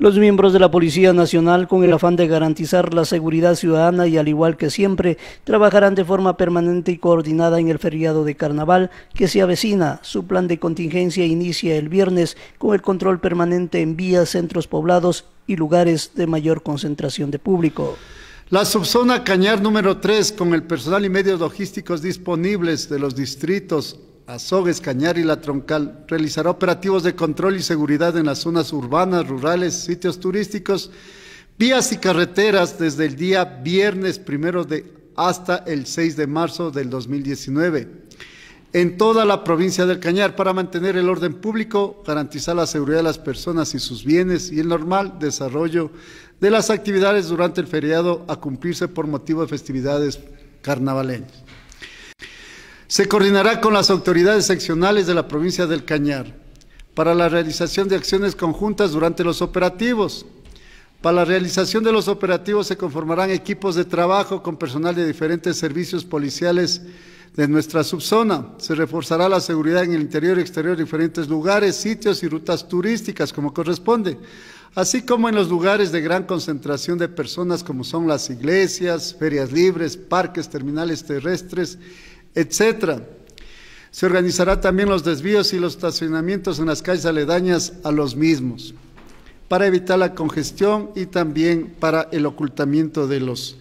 Los miembros de la Policía Nacional, con el afán de garantizar la seguridad ciudadana y al igual que siempre, trabajarán de forma permanente y coordinada en el feriado de carnaval que se avecina. Su plan de contingencia inicia el viernes con el control permanente en vías, centros poblados y lugares de mayor concentración de público. La subzona Cañar número 3, con el personal y medios logísticos disponibles de los distritos Azogues, Cañar y La Troncal realizará operativos de control y seguridad en las zonas urbanas, rurales, sitios turísticos, vías y carreteras desde el día viernes primero de hasta el 6 de marzo del 2019 en toda la provincia del Cañar para mantener el orden público, garantizar la seguridad de las personas y sus bienes y el normal desarrollo de las actividades durante el feriado a cumplirse por motivo de festividades carnavaleñas. Se coordinará con las autoridades seccionales de la provincia del Cañar para la realización de acciones conjuntas durante los operativos. Para la realización de los operativos se conformarán equipos de trabajo con personal de diferentes servicios policiales de nuestra subzona. Se reforzará la seguridad en el interior y exterior de diferentes lugares, sitios y rutas turísticas como corresponde, así como en los lugares de gran concentración de personas como son las iglesias, ferias libres, parques, terminales terrestres, etcétera. Se organizará también los desvíos y los estacionamientos en las calles aledañas a los mismos, para evitar la congestión y también para el ocultamiento de los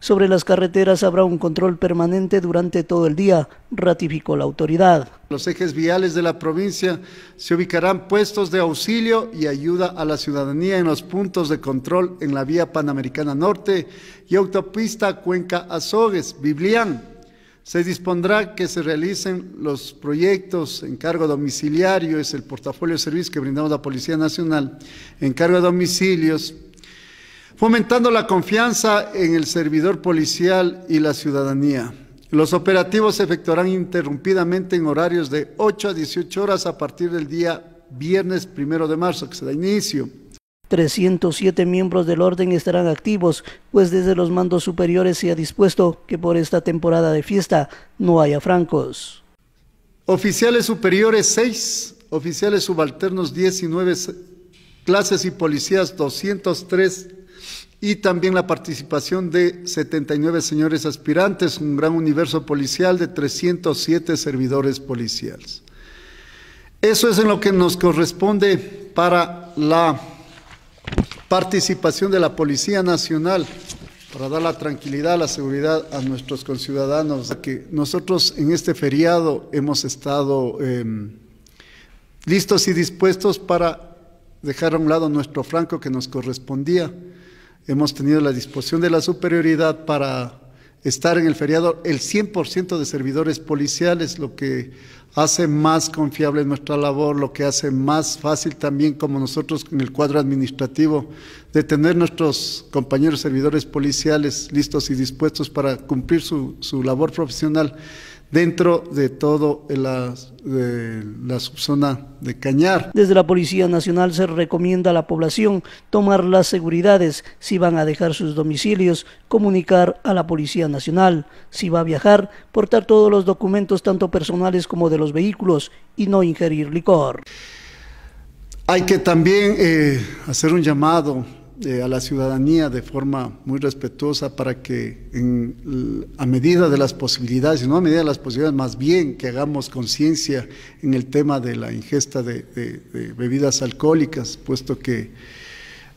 sobre las carreteras habrá un control permanente durante todo el día, ratificó la autoridad. Los ejes viales de la provincia se ubicarán puestos de auxilio y ayuda a la ciudadanía en los puntos de control en la vía Panamericana Norte y autopista Cuenca Azogues, Biblián. Se dispondrá que se realicen los proyectos en cargo domiciliario, es el portafolio de servicios que brindamos la Policía Nacional, en cargo de domicilios, fomentando la confianza en el servidor policial y la ciudadanía. Los operativos se efectuarán interrumpidamente en horarios de 8 a 18 horas a partir del día viernes 1 de marzo, que se da inicio. 307 miembros del orden estarán activos, pues desde los mandos superiores se ha dispuesto que por esta temporada de fiesta no haya francos. Oficiales superiores 6, oficiales subalternos 19 clases y policías 203 y también la participación de 79 señores aspirantes, un gran universo policial de 307 servidores policiales. Eso es en lo que nos corresponde para la participación de la Policía Nacional, para dar la tranquilidad, la seguridad a nuestros conciudadanos, que nosotros en este feriado hemos estado em, listos y dispuestos para dejar a un lado nuestro franco que nos correspondía hemos tenido la disposición de la superioridad para estar en el feriado el 100% de servidores policiales, lo que hace más confiable nuestra labor, lo que hace más fácil también como nosotros en el cuadro administrativo de tener nuestros compañeros servidores policiales listos y dispuestos para cumplir su, su labor profesional dentro de toda la, de la subzona de Cañar. Desde la Policía Nacional se recomienda a la población tomar las seguridades si van a dejar sus domicilios, comunicar a la Policía Nacional, si va a viajar, portar todos los documentos tanto personales como de los vehículos y no ingerir licor. Hay que también eh, hacer un llamado eh, a la ciudadanía de forma muy respetuosa para que a medida de las posibilidades, no a medida de las posibilidades, más bien que hagamos conciencia en el tema de la ingesta de bebidas alcohólicas, puesto que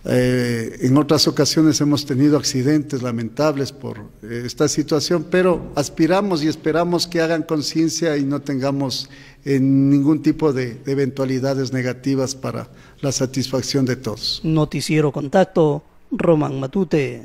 eh, en otras ocasiones hemos tenido accidentes lamentables por eh, esta situación, pero aspiramos y esperamos que hagan conciencia y no tengamos eh, ningún tipo de, de, eventualidades negativas para la satisfacción de todos. Noticiero Contacto, Román Matute.